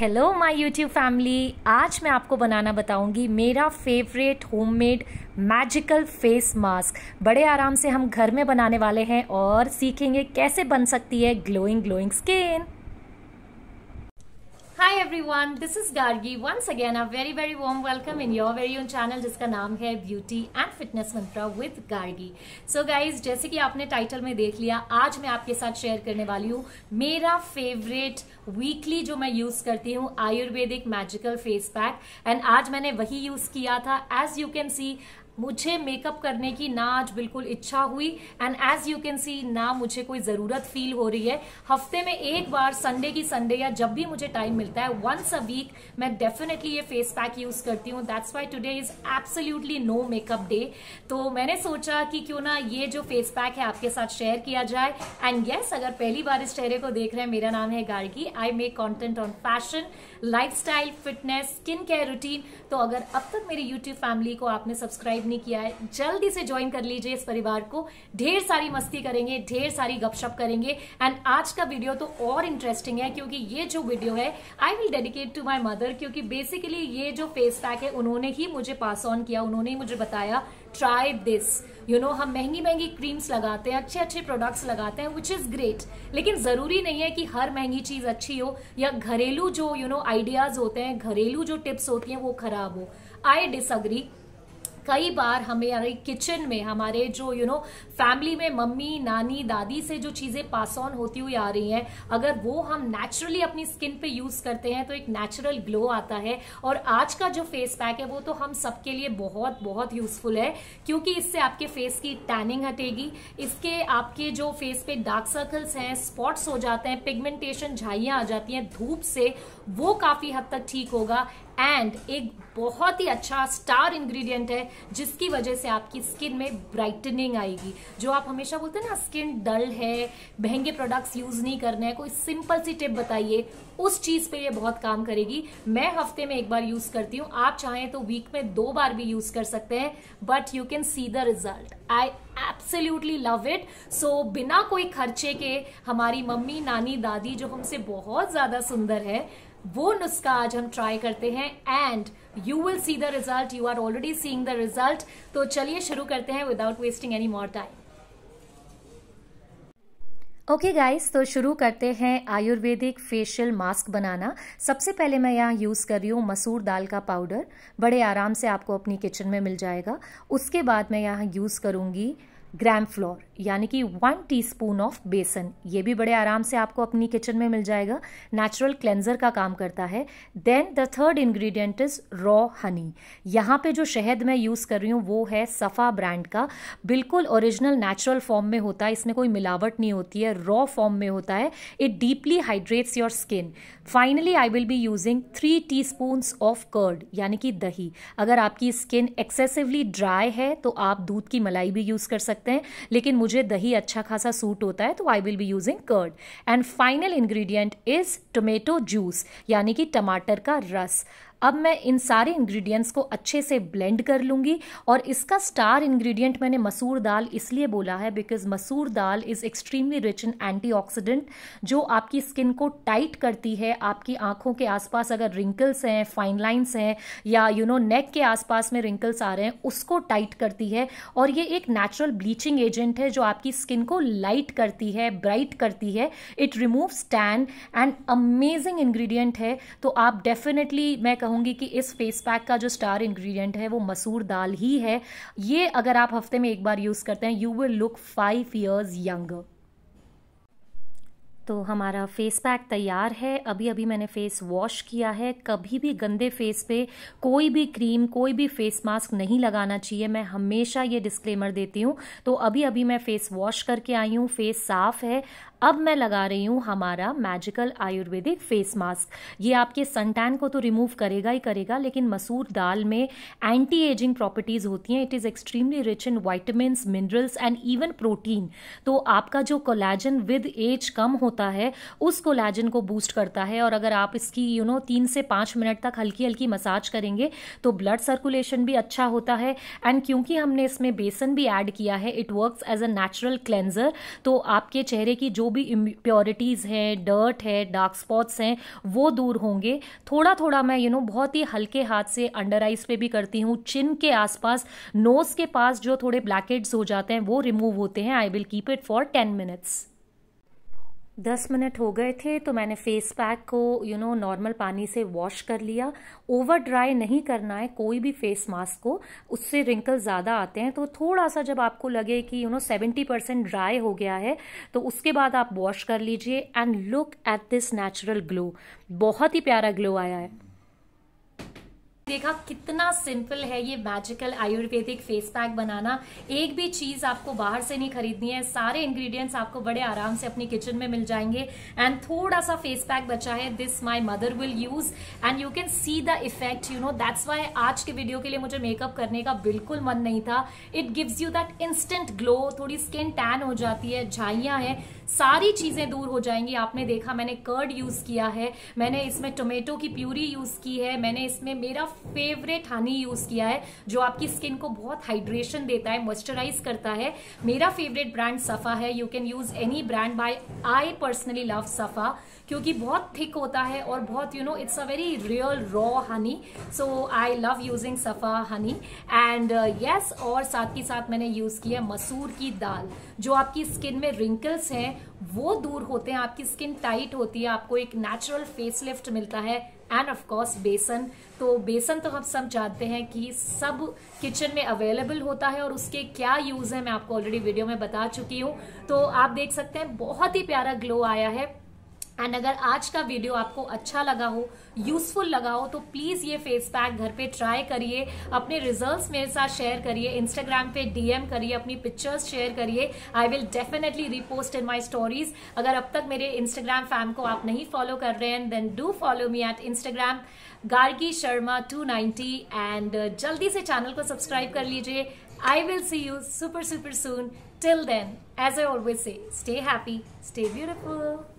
hello my YouTube family आज मैं आपको बनाना बताऊंगी मेरा favourite homemade magical face mask बड़े आराम से हम घर में बनाने वाले हैं और सीखेंगे कैसे बन सकती है glowing glowing skin hi everyone this is Gargi once again a very very warm welcome in your very own channel जिसका नाम है beauty and fitness mantra with Gargi so guys जैसे कि आपने टाइटल में देख लिया आज मैं आपके साथ शेयर करने वाली हूँ मेरा फेवरेट वीकली जो मैं यूज करती हूँ Ayurvedic magical face pack and आज मैंने वही यूज किया था एज यू कैन सी मुझे मेकअप करने की ना आज बिल्कुल इच्छा हुई and as you can see ना मुझे कोई ज़रूरत फील हो रही है हफ्ते में एक बार संडे की संडे या जब भी मुझे टाइम मिलता है वंस अ वीक मैं डेफिनेटली ये फेस पैक यूज़ करती हूँ that's why today is absolutely no makeup day तो मैंने सोचा कि क्यों ना ये जो फेस पैक है आपके साथ शेयर किया जाए एंड येस yes, अगर पहली बार इस चेहरे को देख रहे हैं मेरा नाम है Gargi I make content on fashion life fitness skin care routine तो अगर अब तक मेरी यूट्यूब फैमिली को आपने सब्सक्राइब नहीं किया है जल्दी से ज्वाइन कर लीजिए इस परिवार को ढेर सारी मस्ती करेंगे ढेर सारी गपशप करेंगे एंड आज का वीडियो तो और इंटरेस्टिंग है क्योंकि ये जो वीडियो है I will dedicate to my mother क्योंकि बेसिकली ये जो फेस पैक है उन्होंने ही मुझे पास ऑन किया उन्होंने ही मुझे बताया ट्राई दिस यू नो हम महंगी महंगी क्रीम्स लगाते हैं अच्छे अच्छे प्रोडक्ट्स लगाते हैं विच इज़ ग्रेट लेकिन ज़रूरी नहीं है कि हर महंगी चीज़ अच्छी हो या घरेलू जो यू नो आइडियाज़ होते हैं घरेलू जो टिप्स होती हैं वो खराब हो आई डिसअग्री कई बार हमारे किचन में हमारे जो यू नो फैमिली में मम्मी नानी दादी से जो चीजें पास ऑन होती हुई आ रही हैं अगर वो हम नेचुरली अपनी स्किन पे यूज करते हैं तो एक नेचुरल ग्लो आता है और आज का जो फेस पैक है वो तो हम सबके लिए बहुत बहुत यूजफुल है क्योंकि इससे आपके फेस की टैनिंग हटेगी इसके आपके जो फेस पे डार्क सर्कल्स हैं स्पॉट्स हो जाते हैं पिगमेंटेशन झाइयाँ आ जाती हैं धूप से वो काफी हद तक ठीक होगा एंड एक बहुत ही अच्छा स्टार इंग्रेडिएंट है जिसकी वजह से आपकी स्किन में ब्राइटनिंग आएगी जो आप हमेशा बोलते हैं ना स्किन डल है महंगे प्रोडक्ट्स यूज़ नहीं करने हैं कोई सिंपल सी टिप बताइए उस चीज़ पे ये बहुत काम करेगी मैं हफ्ते में एक बार यूज़ करती हूँ आप चाहें तो वीक में दो बार भी यूज़ कर सकते हैं but you can see the result I absolutely love it so बिना कोई खर्चे के हमारी मम्मी नानी दादी जो हमसे बहुत ज़्यादा सुंदर है वो नुस्खा आज हम ट्राई करते हैं and you will see the result you are already seeing the result तो चलिए शुरू करते हैं without wasting any more time okay guys तो शुरू करते हैं आयुर्वेदिक फेशियल मास्क बनाना सबसे पहले मैं यहाँ यूज़ कर रही हूँ मसूर दाल का पाउडर बड़े आराम से आपको अपनी किचन में मिल जाएगा उसके बाद मैं यहाँ यूज़ करूँगी ग्रैम फ्लोर यानी कि वन टीस्पून ऑफ बेसन ये भी बड़े आराम से आपको अपनी किचन में मिल जाएगा नेचुरल क्लेंजर का काम करता है then the third ingredient is raw honey यहाँ पे जो शहद मैं यूज़ कर रही हूँ वो है सफ़ा ब्रांड का बिल्कुल ओरिजिनल नेचुरल फॉर्म में होता है इसमें कोई मिलावट नहीं होती है रॉ फॉर्म में होता है it deeply hydrates your skin finally I will be using three T of curd यानी कि दही अगर आपकी स्किन एक्सेसिवली ड्राई है तो आप दूध की मलाई भी यूज़ कर सकते हैं लेकिन मुझे दही अच्छा खासा सूट होता है तो I will be using curd and final ingredient is tomato juice यानी कि टमाटर का रस अब मैं इन सारे इंग्रेडिएंट्स को अच्छे से ब्लेंड कर लूँगी और इसका स्टार इंग्रेडिएंट मैंने मसूर दाल इसलिए बोला है because masoor dal is extremely rich in antioxidant जो आपकी स्किन को टाइट करती है आपकी आंखों के आसपास अगर रिंकल्स हैं फाइन लाइन्स हैं या यू नो नेक के आसपास में रिंकल्स आ रहे हैं उसको टाइट करती है और ये एक नेचुरल ब्लीचिंग एजेंट है जो आपकी स्किन को लाइट करती है ब्राइट करती है it removes tan and amazing ingredient है तो आप डेफिनेटली मैं कहूँगी कि इस फेस पैक का जो स्टार इंग्रेडिएंट है वो मसूर दाल ही है ये अगर आप हफ्ते में एक बार यूज़ करते हैं you will look five years young तो हमारा फेस पैक तैयार है अभी अभी मैंने फेस वॉश किया है कभी भी गंदे फेस पे कोई भी क्रीम कोई भी फेस मास्क नहीं लगाना चाहिए मैं हमेशा ये डिस्क्लेमर देती हूँ तो अभी अभी मैं फेस वॉश करके आई हूँ फेस साफ है अब मैं लगा रही हूँ हमारा मैजिकल आयुर्वेदिक फेस मास्क ये आपके सनटैन को तो रिमूव करेगा ही करेगा लेकिन मसूर दाल में एंटी एजिंग प्रॉपर्टीज़ होती हैं it is extremely rich in vitamin minerals and even protein तो आपका जो कोलेजन विद एज कम होता है उस कोलेजन को बूस्ट करता है और अगर आप इसकी यू नो तीन से पाँच मिनट तक हल्की हल्की मसाज करेंगे तो ब्लड सर्कुलेशन भी अच्छा होता है एंड क्योंकि हमने इसमें बेसन भी ऐड किया है it work as a natural cleanser तो आपके चेहरे की जो भी इम्प्योरिटीज़ हैं डर्ट है डार्क स्पॉट्स हैं वो दूर होंगे थोड़ा थोड़ा मैं यू नो बहुत ही हल्के हाथ से अंडर आइज पे भी करती हूँ चिन के आसपास नोज़ के पास जो थोड़े ब्लैकेट्स हो जाते हैं वो रिमूव होते हैं I will keep it for ten minutes दस मिनट हो गए थे तो मैंने फेस पैक को यू नो नॉर्मल पानी से वॉश कर लिया ओवर ड्राई नहीं करना है कोई भी फेस मास्क को उससे रिंकल ज़्यादा आते हैं तो थोड़ा सा जब आपको लगे कि you know seventy percent dry हो गया है तो उसके बाद आप वॉश कर लीजिए and look at this natural glow बहुत ही प्यारा ग्लो आया है देखा कितना सिंपल है ये मैजिकल आयुर्वेदिक फेस पैक बनाना एक भी चीज आपको बाहर से नहीं खरीदनी है सारे इंग्रेडिएंट्स आपको बड़े आराम से अपनी किचन में मिल जाएंगे एंड थोड़ा सा फेस पैक बचा है this my mother will use and you can see the effect you know that's why आज के वीडियो के लिए मुझे मेकअप करने का बिल्कुल मन नहीं था it gives you that instant glow थोड़ी स्किन टैन हो जाती है झाइया है सारी चीजें दूर हो जाएंगी आपने देखा मैंने कर्ड यूज किया है मैंने इसमें टोमेटो की प्यूरी यूज की है मैंने इसमें मेरा फेवरेट हनी यूज किया है जो आपकी स्किन को बहुत हाइड्रेशन देता है मॉइस्चराइज करता है मेरा फेवरेट ब्रांड सफा है you can use any brand but I personally love Safa क्योंकि बहुत थिक होता है और बहुत you know it's a very real raw honey so I love using Safa honey and yes और साथ ही साथ मैंने यूज किया मसूर की दाल जो आपकी स्किन में रिंकल्स हैं वो दूर होते हैं आपकी स्किन टाइट होती है आपको एक नेचुरल फेस लिफ्ट मिलता है एंड ऑफ कोर्स बेसन तो बेसन तो हम सब जानते हैं कि सब किचन में अवेलेबल होता है और उसके क्या यूज़ है मैं आपको ऑलरेडी वीडियो में बता चुकी हूँ तो आप देख सकते हैं बहुत ही प्यारा ग्लो आया है एंड अगर आज का वीडियो आपको अच्छा लगा हो यूजफुल लगा हो तो प्लीज़ ये फेस पैक घर पे ट्राई करिए अपने रिजल्ट्स मेरे साथ शेयर करिए इंस्टाग्राम पे डीएम करिए अपनी पिक्चर्स शेयर करिए I will definitely repost in my stories अगर अब तक मेरे इंस्टाग्राम फैम को आप नहीं फॉलो कर रहे हैं then do follow me at Instagram Gargi Sharma two ninety and जल्दी से चैनल को सब्सक्राइब कर लीजिए I will see you super super soon till then as I always say stay happy stay beautiful